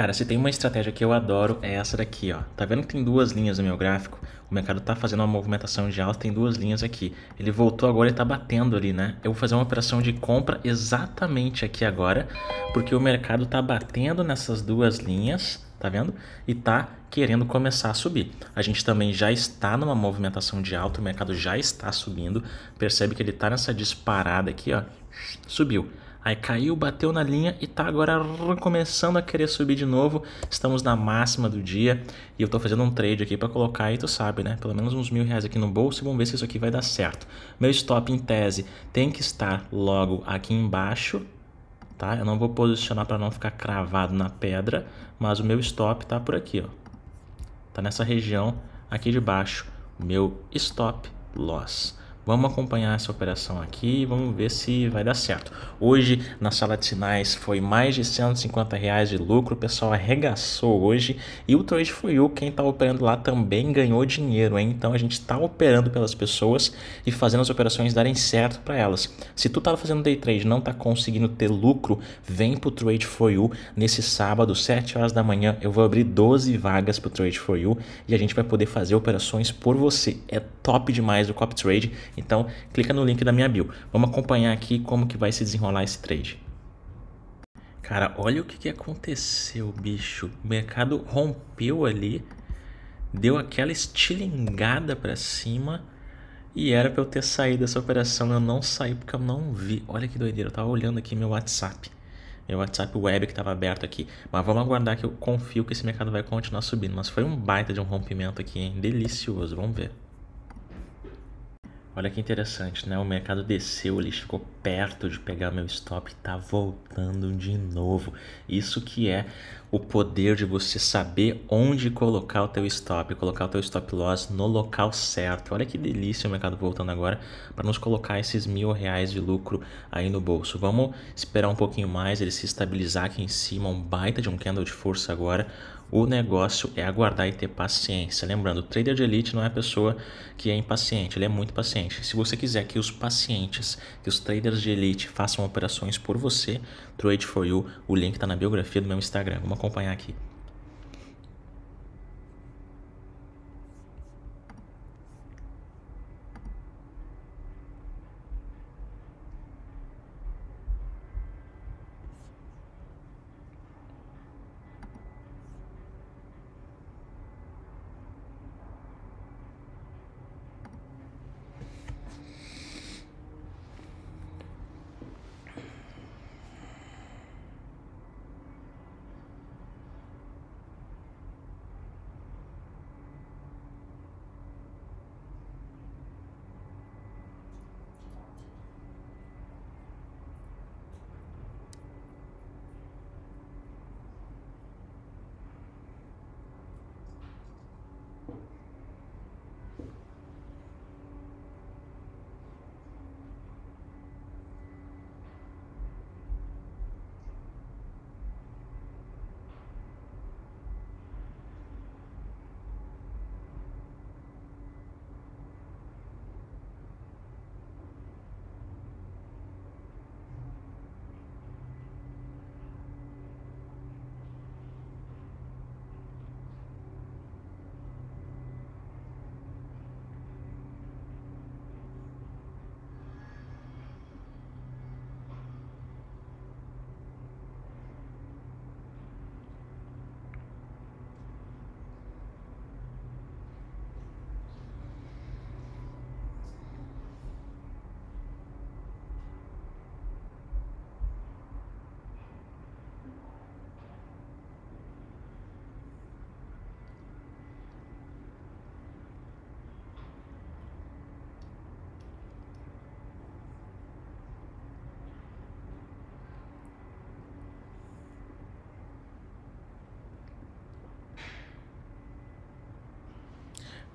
Cara, se tem uma estratégia que eu adoro é essa daqui, ó. Tá vendo que tem duas linhas no meu gráfico? O mercado tá fazendo uma movimentação de alta, tem duas linhas aqui. Ele voltou agora e tá batendo ali, né? Eu vou fazer uma operação de compra exatamente aqui agora, porque o mercado tá batendo nessas duas linhas, tá vendo? E tá querendo começar a subir. A gente também já está numa movimentação de alta, o mercado já está subindo. Percebe que ele tá nessa disparada aqui, ó. Subiu. Aí caiu, bateu na linha e tá agora começando a querer subir de novo. Estamos na máxima do dia e eu tô fazendo um trade aqui para colocar e tu sabe, né? Pelo menos uns mil reais aqui no bolso e vamos ver se isso aqui vai dar certo. Meu stop em tese tem que estar logo aqui embaixo, tá? Eu não vou posicionar para não ficar cravado na pedra, mas o meu stop tá por aqui, ó. Tá nessa região aqui de baixo, meu stop loss. Vamos acompanhar essa operação aqui, vamos ver se vai dar certo. Hoje na sala de sinais foi mais de 150 reais de lucro, o pessoal arregaçou hoje e o Trade for You, quem está operando lá também ganhou dinheiro, hein? então a gente está operando pelas pessoas e fazendo as operações darem certo para elas. Se tu estava tá fazendo day trade não está conseguindo ter lucro, vem para o Trade for You nesse sábado, 7 horas da manhã, eu vou abrir 12 vagas para o Trade for You e a gente vai poder fazer operações por você. É top demais o Cop Trade então, clica no link da minha bio. Vamos acompanhar aqui como que vai se desenrolar esse trade. Cara, olha o que, que aconteceu, bicho. O mercado rompeu ali, deu aquela estilingada para cima e era para eu ter saído dessa operação. Eu não saí porque eu não vi. Olha que doideira, eu tava olhando aqui meu WhatsApp. Meu WhatsApp web que estava aberto aqui. Mas vamos aguardar que eu confio que esse mercado vai continuar subindo. Mas foi um baita de um rompimento aqui, hein? Delicioso, vamos ver. Olha que interessante, né? O mercado desceu, ele ficou perto de pegar meu stop e tá voltando de novo. Isso que é o poder de você saber onde colocar o teu stop, colocar o teu stop loss no local certo. Olha que delícia o mercado voltando agora para nos colocar esses mil reais de lucro aí no bolso. Vamos esperar um pouquinho mais, ele se estabilizar aqui em cima, um baita de um candle de força agora. O negócio é aguardar e ter paciência. Lembrando, o trader de elite não é a pessoa que é impaciente, ele é muito paciente. Se você quiser que os pacientes, que os traders de elite façam operações por você, True It For You. O link está na biografia do meu Instagram. Vamos acompanhar aqui.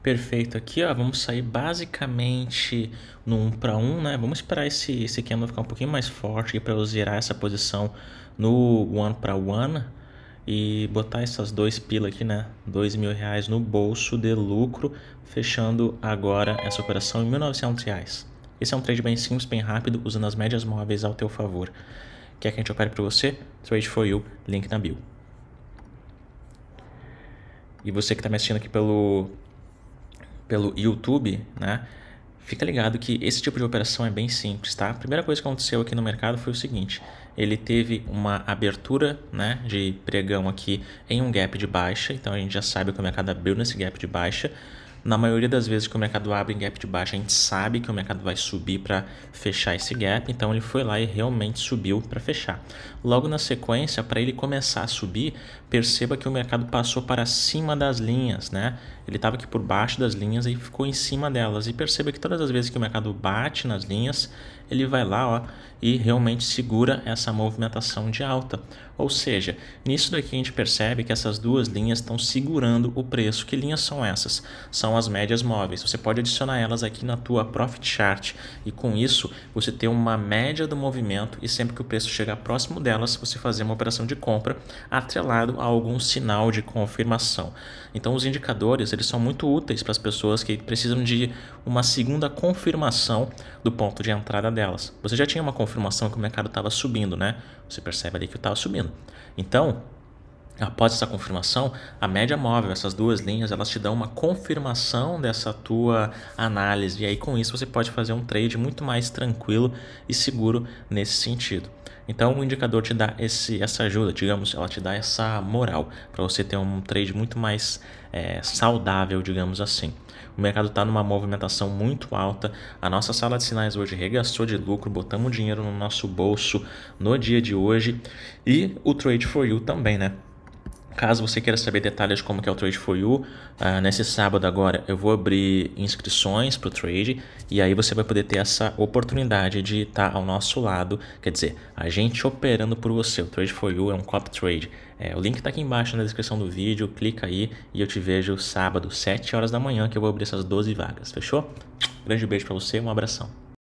perfeito aqui, ó. Vamos sair basicamente no 1 para 1, né? Vamos esperar esse, esse candle ficar um pouquinho mais forte para eu zerar essa posição no 1 para 1 e botar essas duas pilas aqui, né? Dois mil reais no bolso de lucro, fechando agora essa operação em 1.900 reais. Esse é um trade bem simples, bem rápido, usando as médias móveis ao teu favor. Quer que a gente opere para você? Trade for you, link na bio. E você que está me assistindo aqui pelo pelo YouTube, né? Fica ligado que esse tipo de operação é bem simples, tá? A primeira coisa que aconteceu aqui no mercado foi o seguinte: ele teve uma abertura né, de pregão aqui em um gap de baixa, então a gente já sabe que o mercado abriu nesse gap de baixa. Na maioria das vezes que o mercado abre em gap de baixa, a gente sabe que o mercado vai subir para fechar esse gap, então ele foi lá e realmente subiu para fechar. Logo na sequência, para ele começar a subir, perceba que o mercado passou para cima das linhas, né? ele estava aqui por baixo das linhas e ficou em cima delas. E perceba que todas as vezes que o mercado bate nas linhas, ele vai lá ó, e realmente segura essa movimentação de alta. Ou seja, nisso daqui a gente percebe que essas duas linhas estão segurando o preço. Que linhas são essas? São as médias móveis. Você pode adicionar elas aqui na tua Profit Chart e com isso você ter uma média do movimento e sempre que o preço chegar próximo delas, você fazer uma operação de compra atrelado a algum sinal de confirmação. Então os indicadores eles são muito úteis para as pessoas que precisam de uma segunda confirmação do ponto de entrada delas. Você já tinha uma confirmação que o mercado estava subindo, né? Você percebe ali que estava subindo. Então, Após essa confirmação, a média móvel, essas duas linhas, elas te dão uma confirmação dessa tua análise. E aí com isso você pode fazer um trade muito mais tranquilo e seguro nesse sentido. Então o indicador te dá esse, essa ajuda, digamos, ela te dá essa moral para você ter um trade muito mais é, saudável, digamos assim. O mercado está numa movimentação muito alta. A nossa sala de sinais hoje regaçou de lucro, botamos dinheiro no nosso bolso no dia de hoje e o Trade for You também, né? Caso você queira saber detalhes de como é o Trade for You, uh, nesse sábado agora eu vou abrir inscrições para o trade e aí você vai poder ter essa oportunidade de estar tá ao nosso lado, quer dizer, a gente operando por você. O Trade for You é um cop trade. É, o link está aqui embaixo na descrição do vídeo, clica aí e eu te vejo sábado, 7 horas da manhã, que eu vou abrir essas 12 vagas, fechou? Grande beijo para você, um abração.